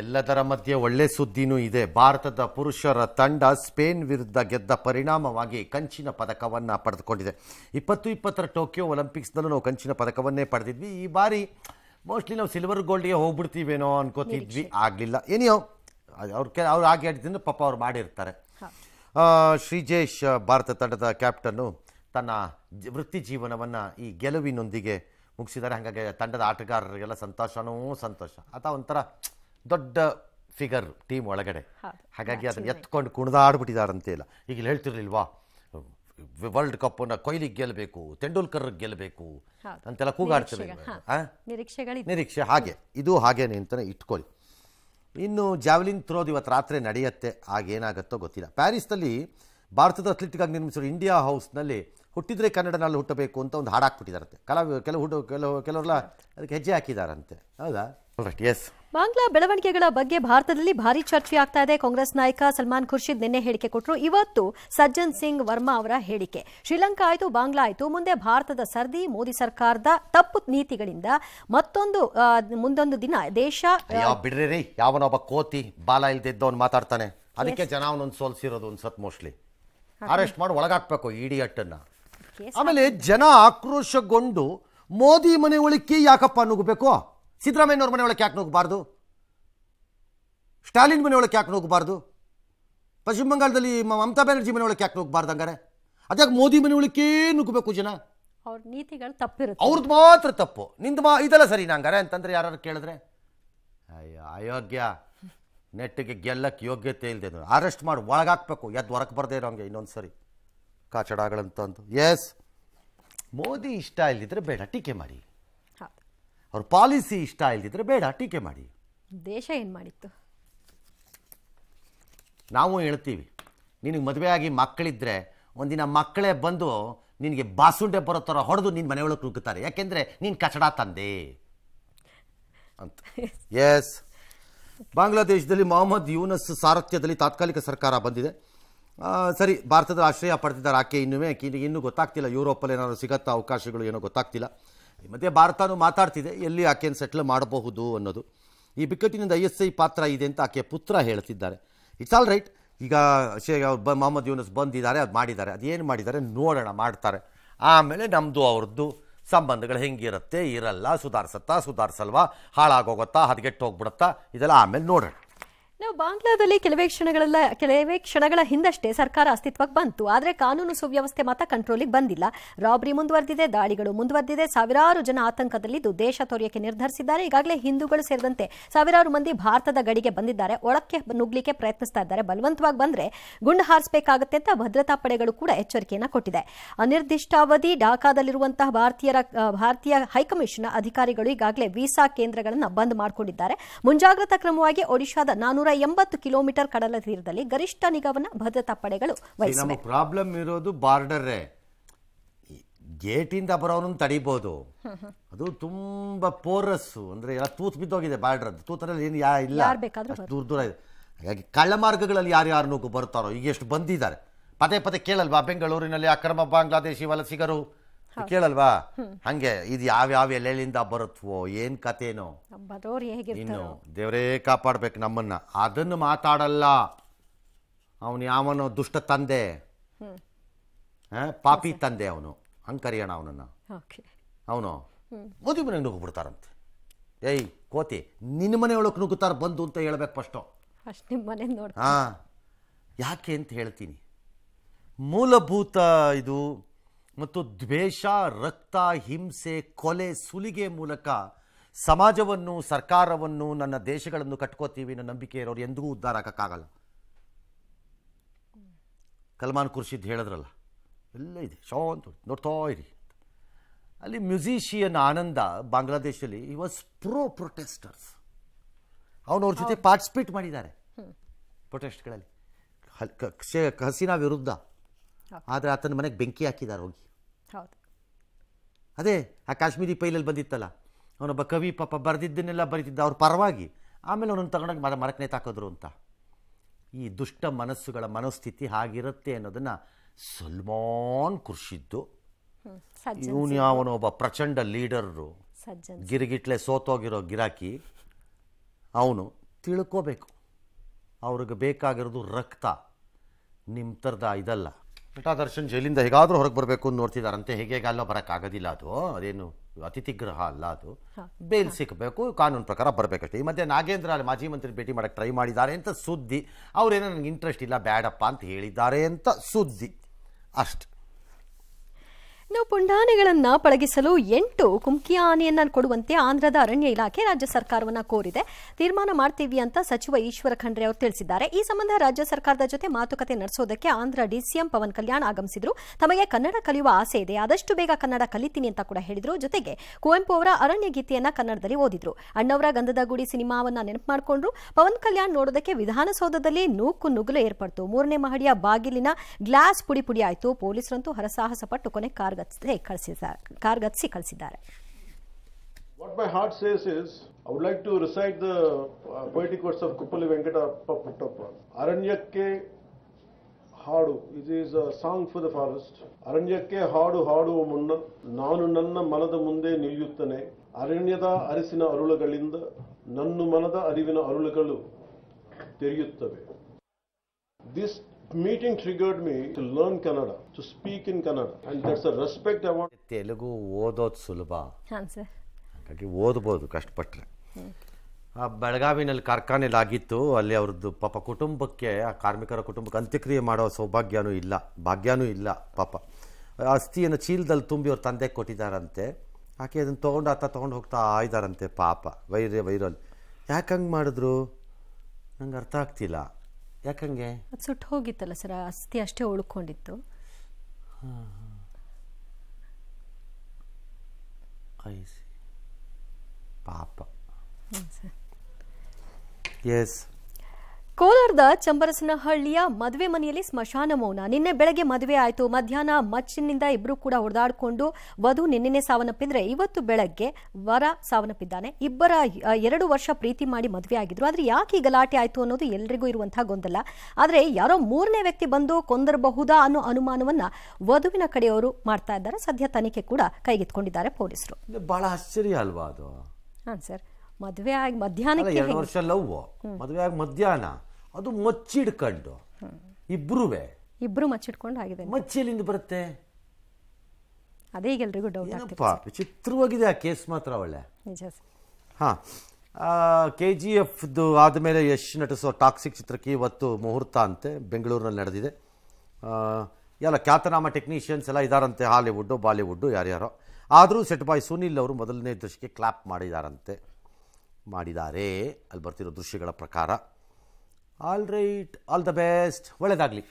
ಎಲ್ಲದರ ಮಧ್ಯೆ ಒಳ್ಳೆ ಸುದ್ದಿನೂ ಇದೆ ಭಾರತದ ಪುರುಷರ ತಂಡ ಸ್ಪೇನ್ ವಿರುದ್ಧ ಗೆದ್ದ ಪರಿಣಾಮವಾಗಿ ಕಂಚಿನ ಪದಕವನ್ನು ಪಡೆದುಕೊಂಡಿದೆ ಇಪ್ಪತ್ತು ಇಪ್ಪತ್ತರ ಟೋಕಿಯೋ ಒಲಿಂಪಿಕ್ಸ್ನಲ್ಲೂ ನಾವು ಕಂಚಿನ ಪದಕವನ್ನೇ ಪಡೆದಿದ್ವಿ ಈ ಬಾರಿ ಮೋಸ್ಟ್ಲಿ ನಾವು ಸಿಲ್ವರ್ ಗೋಲ್ಡ್ಗೆ ಹೋಗ್ಬಿಡ್ತೀವೇನೋ ಅನ್ಕೋತಿದ್ವಿ ಆಗಲಿಲ್ಲ ಏನಿಯೋ ಅವ್ರ ಕೆ ಅವ್ರು ಆಗಿ ಆಡಿದ್ರು ಪಾಪ ಅವ್ರು ಮಾಡಿರ್ತಾರೆ ಶ್ರೀಜೇಶ್ ಭಾರತ ತಂಡದ ಕ್ಯಾಪ್ಟನ್ನು ತನ್ನ ವೃತ್ತಿ ಜೀವನವನ್ನು ಈ ಗೆಲುವಿನೊಂದಿಗೆ ಮುಗಿಸಿದ್ದಾರೆ ಹಾಗಾಗಿ ತಂಡದ ಆಟಗಾರರಿಗೆಲ್ಲ ಸಂತೋಷನೂ ಸಂತೋಷ ಅಥವಾ ಒಂಥರ ದೊಡ್ಡ ಫಿಗರ್ ಟೀಮ್ ಒಳಗಡೆ ಹಾಗಾಗಿ ಅದನ್ನು ಎತ್ಕೊಂಡು ಕುಣಿದಾಡ್ಬಿಟ್ಟಿದಾರಂತೆ ಇಲ್ಲ ಈಗ ಇಲ್ಲಿ ಹೇಳ್ತಿರ್ಲಿಲ್ವಾ ವರ್ಲ್ಡ್ ಕಪ್ಪನ್ನು ಕೊಹ್ಲಿಗೆ ಗೆಲ್ಲಬೇಕು ತೆಂಡೂಲ್ಕರ್ ಗೆಲ್ಲಬೇಕು ಅಂತೆಲ್ಲ ಕೂಗಾಡ್ತಾರೆ ನಿರೀಕ್ಷೆ ಹಾಗೆ ಇದು ಹಾಗೇನೆ ಅಂತಲೇ ಇಟ್ಕೊಳ್ಳಿ ಇನ್ನು ಜಾವ್ಲಿನ್ ಥ್ರೋದು ಇವತ್ತು ರಾತ್ರಿ ನಡೆಯುತ್ತೆ ಆಗೇನಾಗುತ್ತೋ ಗೊತ್ತಿಲ್ಲ ಪ್ಯಾರಿಸ್ನಲ್ಲಿ ಭಾರತದ ಆಗಿ ನಿರ್ಮಿಸೋರು ಇಂಡಿಯಾ ಹೌಸ್ನಲ್ಲಿ ಹುಟ್ಟಿದ್ರೆ ಕನ್ನಡನಲ್ಲಿ ಹುಟ್ಟಬೇಕು ಅಂತ ಒಂದು ಹಾಡಾಕ್ಬಿಟ್ಟಿದಾರಂತೆ ಕೆಲವು ಕೆಲವು ಹುಡು ಕೆಲವು ಕೆಲವರೆಲ್ಲ ಅದಕ್ಕೆ ಹೆಜ್ಜೆ ಹಾಕಿದಾರಂತೆ ಹೌದಾ ಬಾಂಗ್ಲಾ ಬೆಳವಣಿಗೆಗಳ ಬಗ್ಗೆ ಭಾರತದಲ್ಲಿ ಭಾರಿ ಚರ್ಚೆ ಆಗ್ತಾ ಇದೆ ಕಾಂಗ್ರೆಸ್ ನಾಯಕ ಸಲ್ಮಾನ್ ಖುರ್ಷಿದ್ ನಿನ್ನೆ ಹೇಳಿಕೆ ಕೊಟ್ಟರು ಇವತ್ತು ಸಜ್ಜನ್ ಸಿಂಗ್ ವರ್ಮಾ ಅವರ ಹೇಳಿಕೆ ಶ್ರೀಲಂಕಾ ಆಯಿತು ಬಾಂಗ್ಲಾ ಆಯಿತು ಮುಂದೆ ಭಾರತದ ಸರ್ದಿ ಮೋದಿ ಸರ್ಕಾರದ ತಪ್ಪು ನೀತಿಗಳಿಂದ ಮತ್ತೊಂದು ಮುಂದೊಂದು ದಿನ ದೇಶ ಬಿಡ್ರಿ ಯಾವನೊಬ್ಬ ಕೋತಿ ಬಾಲ ಇಲ್ದಿದ್ದವನು ಮಾತಾಡ್ತಾನೆ ಅದಕ್ಕೆ ಜನ ಅವನೊಂದು ಸೋಲ್ಸಿರೋದು ಒಂದ್ಸತ್ ಮೋಸ್ಟ್ಲಿ ಅರೆಸ್ಟ್ ಮಾಡಿ ಒಳಗಾಕ್ಬೇಕು ಇಡಿ ಅಟ್ಟನ್ನ ಆಮೇಲೆ ಜನ ಆಕ್ರೋಶಗೊಂಡು ಮೋದಿ ಮನೆ ಒಳಕ್ಕೆ ಯಾಕಪ್ಪ ನುಗ್ಬೇಕು ಸಿದ್ದರಾಮಯ್ಯನವ್ರ ಮನೆಯೊಳಗೆ ಯಾಕೆ ನುಗ್ಗಬಾರ್ದು ಸ್ಟಾಲಿನ್ ಮನೆ ಮನೆಯೊಳಗೆ ಯಾಕೆ ನೋಗಬಾರ್ದು ಪಶ್ಚಿಮ ಬಂಗಾಳದಲ್ಲಿ ಮಮತಾ ಬ್ಯಾನರ್ಜಿ ಮನೆಯೊಳಗೆ ಯಾಕೆ ನೋಗಬಾರ್ದು ಹಂಗಾರೆ ಅದಕ್ಕೆ ಮೋದಿ ಮನೆ ಮನೆಯೊಳಕ್ಕೆ ನುಗ್ಗಬೇಕು ಜನ ಅವ್ರ ನೀತಿಗಳು ತಪ್ಪಿರುತ್ತೆ ಅವ್ರದ್ದು ಮಾತ್ರ ತಪ್ಪು ನಿಂದು ಮಾ ಇದೆಲ್ಲ ಸರಿ ನಂಗಾರೆ ಅಂತಂದ್ರೆ ಯಾರು ಕೇಳಿದ್ರೆ ಅಯ್ಯೋ ಅಯೋಗ್ಯ ನೆಟ್ಟಿಗೆ ಗೆಲ್ಲಕ್ಕೆ ಯೋಗ್ಯತೆ ಇಲ್ಲದೆ ಅರೆಸ್ಟ್ ಮಾಡಿ ಒಳಗಾಕ್ಬೇಕು ಎದ್ದು ಹೊರಕ್ಕೆ ಬರದೇ ಇರೋಂಗೆ ಇನ್ನೊಂದು ಸರಿ ಕಾಚಡಾಗಳಂತಂದು ಎಸ್ ಮೋದಿ ಇಷ್ಟ ಇಲ್ಲದಿದ್ರೆ ಬೇಡ ಟೀಕೆ ಮಾಡಿ ಅವ್ರ ಪಾಲಿಸಿ ಇಷ್ಟ ಇಲ್ದಿದ್ರೆ ಬೇಡ ಟೀಕೆ ಮಾಡಿ ದೇಶ ಏನು ಮಾಡಿತ್ತು ನಾವು ಹೇಳ್ತೀವಿ ನಿನಗೆ ಮದುವೆ ಆಗಿ ಮಕ್ಕಳಿದ್ರೆ ಒಂದಿನ ಮಕ್ಕಳೇ ಬಂದು ನಿನಗೆ ಬಾಸುಂಡೆ ಬರೋ ಥರ ಹೊಡೆದು ನಿನ್ನ ಮನೆಯೊಳಗೆ ನುಗ್ಗುತ್ತಾರೆ ಯಾಕೆಂದರೆ ನೀನು ಕಚಡ ತಂದೆ ಅಂತ ಎಸ್ ಬಾಂಗ್ಲಾದೇಶದಲ್ಲಿ ಮೊಹಮ್ಮದ್ ಯೂನಸ್ ಸಾರಥ್ಯದಲ್ಲಿ ತಾತ್ಕಾಲಿಕ ಸರ್ಕಾರ ಬಂದಿದೆ ಸರಿ ಭಾರತದ ಆಶ್ರಯ ಪಡೆದಿದ್ದಾರೆ ಆಕೆ ಇನ್ನೂ ಇನ್ನೂ ಗೊತ್ತಾಗ್ತಿಲ್ಲ ಯುರೋಪಲ್ಲಿ ಏನಾದರೂ ಸಿಗುತ್ತಾ ಅವಕಾಶಗಳು ಏನೋ ಗೊತ್ತಾಗ್ತಿಲ್ಲ ಈ ಮಧ್ಯೆ ಭಾರತನೂ ಮಾತಾಡ್ತಿದೆ ಎಲ್ಲಿ ಆಕೆಯನ್ನು ಸೆಟ್ಲ್ ಮಾಡಬಹುದು ಅನ್ನೋದು ಈ ಬಿಕ್ಕಟ್ಟಿನಿಂದ ಐ ಎಸ್ ಐ ಪಾತ್ರ ಇದೆ ಅಂತ ಆಕೆಯ ಪುತ್ರ ಹೇಳ್ತಿದ್ದಾರೆ ಇಟ್ಸ್ ಆಲ್ ರೈಟ್ ಈಗ ಶೇ ಬ ಮೊಹಮ್ಮದ್ ಯೂನಸ್ ಬಂದಿದ್ದಾರೆ ಅದು ಮಾಡಿದ್ದಾರೆ ಅದೇನು ಮಾಡಿದ್ದಾರೆ ನೋಡೋಣ ಮಾಡ್ತಾರೆ ಆಮೇಲೆ ನಮ್ಮದು ಅವ್ರದ್ದು ಸಂಬಂಧಗಳು ಹೆಂಗಿರುತ್ತೆ ಇರಲ್ಲ ಸುಧಾರಿಸತ್ತಾ ಸುಧಾರಿಸಲ್ವಾ ಹಾಳಾಗೋಗುತ್ತಾ ಹದಗೆಟ್ಟು ಹೋಗ್ಬಿಡುತ್ತಾ ಇದೆಲ್ಲ ಆಮೇಲೆ ನೋಡೋಣ ನಾವು ಬಾಂಗ್ಲಾದಲ್ಲಿ ಕೆಲವೇ ಕ್ಷಣಗಳೆಲ್ಲ ಕೆಲವೇ ಕ್ಷಣಗಳ ಹಿಂದಷ್ಟೇ ಸರ್ಕಾರ ಅಸ್ತಿತ್ವಕ್ಕೆ ಬಂತು ಆದರೆ ಕಾನೂನು ಸುವ್ಯವಸ್ಥೆ ಮಾತ್ರ ಕಂಟ್ರೋಲಿಗೆ ಬಂದಿಲ್ಲ ರಾಬ್ರಿ ಮುಂದುವರೆದಿದೆ ದಾಳಿಗಳು ಮುಂದುವರೆದಿದೆ ಸಾವಿರಾರು ಜನ ಆತಂಕದಲ್ಲಿದ್ದು ದೇಶ ತೊರೆಯಕ್ಕೆ ನಿರ್ಧರಿಸಿದ್ದಾರೆ ಈಗಾಗಲೇ ಹಿಂದೂಗಳು ಸೇರಿದಂತೆ ಸಾವಿರಾರು ಮಂದಿ ಭಾರತದ ಗಡಿಗೆ ಬಂದಿದ್ದಾರೆ ಒಳಕ್ಕೆ ನುಗ್ಲಿಕ್ಕೆ ಪ್ರಯತ್ನಿಸ್ತಾ ಇದ್ದಾರೆ ಬಲವಂತವಾಗಿ ಬಂದ್ರೆ ಗುಂಡು ಹಾರಿಸಬೇಕಾಗುತ್ತೆ ಅಂತ ಭದ್ರತಾ ಪಡೆಗಳು ಕೂಡ ಎಚ್ಚರಿಕೆಯನ್ನು ಕೊಟ್ಟಿದೆ ಅನಿರ್ದಿಷ್ಟಾವಧಿ ಢಾಕಾದಲ್ಲಿರುವಂತಹ ಭಾರತೀಯರ ಭಾರತೀಯ ಹೈಕಮಿಷನ್ ಅಧಿಕಾರಿಗಳು ಈಗಾಗಲೇ ವೀಸಾ ಕೇಂದ್ರಗಳನ್ನು ಬಂದ್ ಮಾಡಿಕೊಂಡಿದ್ದಾರೆ ಮುಂಜಾಗ್ರತಾ ಕ್ರಮವಾಗಿ ಒಡಿಶಾದ ನಾನೂರ ಎಂಬತ್ತು ಕಿಲೋಮೀಟರ್ ಕಡಲ ತೀರದಲ್ಲಿ ಗರಿಷ್ಠ ನಿಗಮನ ಭದ್ರತಾ ಪಡೆಗಳು ಪ್ರಾಬ್ಲಮ್ ಇರೋದು ಬಾರ್ಡರ್ ಗೇಟಿಂದ ಬರೋನು ತಡಿಬೋದು ಅದು ತುಂಬಾ ಪೋರಸ್ ಅಂದ್ರೆ ಎಲ್ಲ ತೂತ್ ಬಿದ್ದೋಗಿದೆ ಬಾರ್ಡರ್ ಅದು ಏನು ಯಾ ಇಲ್ಲ ದೂರ ದೂರ ಇದೆ ಹಾಗಾಗಿ ಕಳ್ಳ ಮಾರ್ಗಗಳಲ್ಲಿ ಯಾರ್ಯಾರು ನುಗ್ಗು ಬರ್ತಾರೋ ಈಗ ಎಷ್ಟು ಬಂದಿದ್ದಾರೆ ಪದೇ ಪದೇ ಕೇಳಲ್ವಾ ಬೆಂಗಳೂರಿನಲ್ಲಿ ಅಕ್ರಮ ಬಾಂಗ್ಲಾದೇಶಿ ವಲಸಿಗರು ಕೇಳಲ್ವಾ ಹಂಗೆ ಇದು ಯಾವ್ಯಾವ ಎಲ್ಲೆಲ್ಲಿಂದ ಬರುತ್ತೋ ಏನ್ ಕತೆನೋ ಇನ್ನು ದೇವರೇ ಕಾಪಾಡ್ಬೇಕು ನಮ್ಮನ್ನ ಅದನ್ನು ಮಾತಾಡಲ್ಲ ಅವನು ಯಾವನೋ ದುಷ್ಟ ತಂದೆ ಪಾಪಿ ತಂದೆ ಅವನು ಹಂಗೆ ಕರೆಯೋಣ ಅವನನ್ನ ಅವನು ಮೋದಿ ಮನೆಗೆ ನುಗ್ಬಿಡ್ತಾರಂತೆ ಏಯ್ ಕೋತಿ ನಿನ್ನ ಮನೆಯೊಳಗೆ ನುಗ್ಗುತ್ತಾರ ಬಂದು ಅಂತ ಹೇಳ್ಬೇಕು ಫಸ್ಟು ಹಾ ಯಾಕೆ ಅಂತ ಹೇಳ್ತೀನಿ ಮೂಲಭೂತ ಇದು ಮತ್ತು ದ್ವೇಷ ರಕ್ತ ಹಿಂಸೆ ಕೊಲೆ ಸುಲಿಗೆ ಮೂಲಕ ಸಮಾಜವನ್ನು ಸರ್ಕಾರವನ್ನು ನನ್ನ ದೇಶಗಳನ್ನು ಕಟ್ಕೋತೀವಿ ನನ್ನ ನಂಬಿಕೆ ಇರೋರು ಎಂದಿಗೂ ಉದ್ಧಾರ ಹಾಕೋಕ್ಕಾಗಲ್ಲ ಕಲ್ಮಾನ್ ಖುರ್ಷಿದ್ ಹೇಳಿದ್ರಲ್ಲ ಎಲ್ಲ ಇದೆ ಶಾಂತ ಅಂತ ನೋಡ್ತಾ ಇರಿ ಅಲ್ಲಿ ಮ್ಯೂಸಿಷಿಯನ್ ಆನಂದ ಬಾಂಗ್ಲಾದೇಶಲ್ಲಿ ಈ ವಾಸ್ ಪ್ರೋ ಪ್ರೊಟೆಸ್ಟರ್ಸ್ ಅವನವ್ರ ಜೊತೆ ಪಾರ್ಟಿಸಿಪೇಟ್ ಮಾಡಿದ್ದಾರೆ ಪ್ರೊಟೆಸ್ಟ್ಗಳಲ್ಲಿ ಹಸೀನಾ ವಿರುದ್ಧ ಆದರೆ ಆತನ ಮನೆಗೆ ಬೆಂಕಿ ಹಾಕಿದ್ದಾರೆ ಹೋಗಿ ಹೌದು ಅದೇ ಆ ಕಾಶ್ಮೀರಿ ಪೈಲಲ್ಲಿ ಬಂದಿತ್ತಲ್ಲ ಅವನೊಬ್ಬ ಕವಿ ಪಾಪ ಬರೆದಿದ್ದನ್ನೆಲ್ಲ ಬರೀತಿದ್ದ ಅವ್ರ ಪರವಾಗಿ ಆಮೇಲೆ ಅವನನ್ನು ತಗೊಂಡೋಗಿ ಮರ ಮರಕ್ಕೆ ತಾಕೋದ್ರು ಅಂತ ಈ ದುಷ್ಟ ಮನಸ್ಸುಗಳ ಮನಸ್ಥಿತಿ ಹಾಗಿರುತ್ತೆ ಅನ್ನೋದನ್ನು ಸಲ್ಮಾನ್ ಕೃಷಿದ್ದು ಇವನು ಒಬ್ಬ ಪ್ರಚಂಡ ಲೀಡರು ಗಿರಿಗಿಟ್ಲೆ ಸೋತೋಗಿರೋ ಗಿರಾಕಿ ಅವನು ತಿಳ್ಕೋಬೇಕು ಅವ್ರಿಗೆ ಬೇಕಾಗಿರೋದು ರಕ್ತ ನಿಮ್ಮ ಥರದ ಇದಲ್ಲ ದರ್ಶನ್ ಜೈಲಿಂದ ಹೇಗಾದರೂ ಹೊರಗೆ ಬರಬೇಕು ಅಂತ ನೋಡ್ತಿದ್ದಾರಂತೆ ಹೇಗೆ ಅಲ್ಲೋ ಬರೋಕ್ಕಾಗೋದಿಲ್ಲ ಅದು ಅದೇನು ಅತಿಥಿಗ್ರಹ ಅಲ್ಲ ಅದು ಬೇಲ್ ಸಿಕ್ಕಬೇಕು ಕಾನೂನು ಪ್ರಕಾರ ಬರಬೇಕಷ್ಟೇ ಈ ಮಧ್ಯೆ ನಾಗೇಂದ್ರ ಅಲ್ಲಿ ಮಾಜಿ ಮಂತ್ರಿ ಭೇಟಿ ಮಾಡಕ್ಕೆ ಟ್ರೈ ಮಾಡಿದ್ದಾರೆ ಅಂತ ಸುದ್ದಿ ಅವರೇನೋ ನನಗೆ ಇಂಟ್ರೆಸ್ಟ್ ಇಲ್ಲ ಬೇಡಪ್ಪ ಅಂತ ಹೇಳಿದ್ದಾರೆ ಅಂತ ಸುದ್ದಿ ಅಷ್ಟೆ ಇನ್ನು ಪುಂಡಾನೆಗಳನ್ನ ಪಳಗಿಸಲು ಎಂಟು ಕುಮ್ಕಿ ಆನೆಯನ್ನ ಕೊಡುವಂತೆ ಆಂಧ್ರದ ಅರಣ್ಯ ಇಲಾಖೆ ರಾಜ್ಯ ಸರ್ಕಾರವನ್ನ ಕೋರಿದೆ ತೀರ್ಮಾನ ಮಾಡ್ತೀವಿ ಅಂತ ಸಚಿವ ಈಶ್ವರ ಖಂಡ್ರೆ ಅವರು ತಿಳಿಸಿದ್ದಾರೆ ಈ ಸಂಬಂಧ ರಾಜ್ಯ ಸರ್ಕಾರದ ಜೊತೆ ಮಾತುಕತೆ ನಡೆಸೋದಕ್ಕೆ ಆಂಧ್ರ ಡಿಸಿಎಂ ಪವನ್ ಕಲ್ಯಾಣ್ ಆಗಮಿಸಿದ್ರು ತಮಗೆ ಕನ್ನಡ ಕಲಿಯುವ ಆಸೆ ಇದೆ ಆದಷ್ಟು ಬೇಗ ಕನ್ನಡ ಕಲಿತೀನಿ ಅಂತ ಕೂಡ ಹೇಳಿದ್ರು ಜೊತೆಗೆ ಕುವೆಂಪು ಅವರ ಅರಣ್ಯ ಗೀತೆಯನ್ನ ಕನ್ನಡದಲ್ಲಿ ಓದಿದ್ರು ಅಣ್ಣವರ ಗಂಧದ ಗುಡಿ ಸಿನಿಮಾವನ್ನ ನೆನಪು ಮಾಡಿಕೊಂಡ್ರು ಪವನ್ ಕಲ್ಯಾಣ್ ನೋಡೋದಕ್ಕೆ ವಿಧಾನಸೌಧದಲ್ಲಿ ನೂಕು ನುಗ್ಗಲು ಏರ್ಪಡ್ತು ಮೂರನೇ ಮಹಡಿಯ ಬಾಗಿಲಿನ ಗ್ಲಾಸ್ ಪುಡಿ ಪುಡಿ ಆಯಿತು ಪೊಲೀಸರಂತೂ ಹರಸಾಹಸ ಪಟ್ಟು ಕೊನೆ ಕಾರ್ಗ what like to recite of Kuppali Venkatappa Puttappa ಅರಣ್ಯಕ್ಕೆ ಹಾಡು is a song for the forest ಅರಣ್ಯಕ್ಕೆ ಹಾಡು ಹಾಡುವ ಮುನ್ನ ನಾನು ನನ್ನ ಮನದ ಮುಂದೆ ನಿಲ್ಲುತ್ತೇನೆ ಅರಣ್ಯದ ಅರಿಸಿನ ಅರುಳುಗಳಿಂದ ನನ್ನ ಮನದ ಅರಿವಿನ ಅರುಳುಗಳು ತೆರೆಯುತ್ತವೆ this meeting triggered me to learn Kannada to speak in Kannada and that's a respect I Telugu ಓದೋದು ಸುಲಭ ಸರ್ ಹಾಗಾಗಿ ಓದ್ಬೋದು ಕಷ್ಟಪಟ್ಟರೆ ಆ ಬೆಳಗಾವಿನಲ್ಲಿ ಕಾರ್ಖಾನೆಯಲ್ಲಿ ಆಗಿತ್ತು ಅಲ್ಲಿ ಅವ್ರದ್ದು ಪಾಪ ಕುಟುಂಬಕ್ಕೆ ಆ ಕಾರ್ಮಿಕರ ಕುಟುಂಬಕ್ಕೆ ಅಂತ್ಯಕ್ರಿಯೆ ಮಾಡೋ ಸೌಭಾಗ್ಯನೂ ಇಲ್ಲ ಭಾಗ್ಯನೂ ಇಲ್ಲ ಪಾಪ ಅಸ್ಥಿಯನ್ನು ಚೀಲದಲ್ಲಿ ತುಂಬಿ ಅವ್ರ ತಂದೆ ಕೊಟ್ಟಿದ್ದಾರಂತೆ ಆಕೆ ಅದನ್ನು ತೊಗೊಂಡು ಆತ ತೊಗೊಂಡು ಹೋಗ್ತಾ ಇದ್ದಾರಂತೆ ಪಾಪ ವೈರ್ಯ ವೈರಲ್ ಯಾಕೆ ಮಾಡಿದ್ರು ನಂಗೆ ಅರ್ಥ ಆಗ್ತಿಲ್ಲ ಯಾಕಂಗೆ ಅದು ಸುಟ್ಟು ಹೋಗಿತ್ತಲ್ಲ ಸರ್ ಅಸ್ತಿ ಅಷ್ಟೇ ಉಳ್ಕೊಂಡಿತ್ತು ಪಾಪ ಎಸ್ ಕೋಲಾರದ ಚಂಬರಸನಹಳ್ಳಿಯ ಮದುವೆ ಮನೆಯಲ್ಲಿ ಸ್ಮಶಾನ ಮೌನ ನಿನ್ನೆ ಬೆಳಗ್ಗೆ ಮದುವೆ ಆಯಿತು ಮಧ್ಯಾಹ್ನ ಮಚ್ಚಿನಿಂದ ಇಬ್ಬರು ಕೂಡ ಹೊಡೆದಾಡಿಕೊಂಡು ವಧು ನಿನ್ನೆನೆ ಸಾವನ್ನಪ್ಪಿದ್ರೆ ಇವತ್ತು ಬೆಳಗ್ಗೆ ವರ ಸಾವನ್ನಪ್ಪಿದ್ದಾನೆ ಇಬ್ಬರ ಎರಡು ವರ್ಷ ಪ್ರೀತಿ ಮಾಡಿ ಮದುವೆ ಆಗಿದ್ರು ಆದರೆ ಯಾಕೆ ಈ ಗಲಾಟೆ ಆಯಿತು ಅನ್ನೋದು ಎಲ್ರಿಗೂ ಇರುವಂತಹ ಗೊಂದಲ ಆದರೆ ಯಾರೋ ಮೂರನೇ ವ್ಯಕ್ತಿ ಬಂದು ಕೊಂದರಬಹುದಾ ಅನ್ನೋ ಅನುಮಾನವನ್ನ ವಧುವಿನ ಕಡೆಯವರು ಮಾಡ್ತಾ ಇದ್ದಾರೆ ಸದ್ಯ ತನಿಖೆ ಕೂಡ ಕೈಗೆತ್ಕೊಂಡಿದ್ದಾರೆ ಪೊಲೀಸರು ಬಹಳ ಆಶ್ಚರ್ಯ ಅಲ್ವಾ ಅದು ಸರ್ ಮದುವೆ ಆಗಿ ಮಧ್ಯಾಹ್ನ ಎರಡು ವರ್ಷ ಲವ್ ಮದುವೆ ಆಗಿ ಮಧ್ಯಾಹ್ನ ಅದು ಮಚ್ಚಿಡ್ಕೊಂಡು ಇಬ್ರುವೆ ಇಬ್ರು ಮಚ್ಚಿಡ್ಕೊಂಡು ಆಗಿದೆ ಮಚ್ಚಿಲಿಂದ ಬರುತ್ತೆ ಅದೇ ಡೌಟ್ ಏನಪ್ಪ ವಿಚಿತ್ರವಾಗಿದೆ ಆ ಕೇಸ್ ಮಾತ್ರ ಒಳ್ಳೆ ನಿಜ ಕೆ ಜಿ ಎಫ್ದು ಆದಮೇಲೆ ಯಶ್ ನಟಿಸೋ ಟಾಕ್ಸಿಕ್ ಚಿತ್ರಕ್ಕೆ ಇವತ್ತು ಮುಹೂರ್ತ ಅಂತೆ ಬೆಂಗಳೂರಿನಲ್ಲಿ ನಡೆದಿದೆ ಎಲ್ಲ ಖ್ಯಾತನಾಮ ಟೆಕ್ನಿಷಿಯನ್ಸ್ ಎಲ್ಲ ಇದ್ದಾರಂತೆ ಹಾಲಿವುಡ್ಡು ಬಾಲಿವುಡ್ಡು ಯಾರ್ಯಾರೋ ಆದರೂ ಸೆಟ್ ಬಾಯ್ ಸುನಿಲ್ ಅವರು ಮೊದಲನೇ ದೃಷ್ಟಿಗೆ ಕ್ಲಾಪ್ ಮಾಡಿದಾರಂತೆ ಮಾಡಿದ್ದಾರೆ ಅಲ್ಲಿ ಬರ್ತಿರೋ ದೃಶ್ಯಗಳ ಪ್ರಕಾರ all right all the best ಒಳ್ಳೆಯದಾಗಲಿ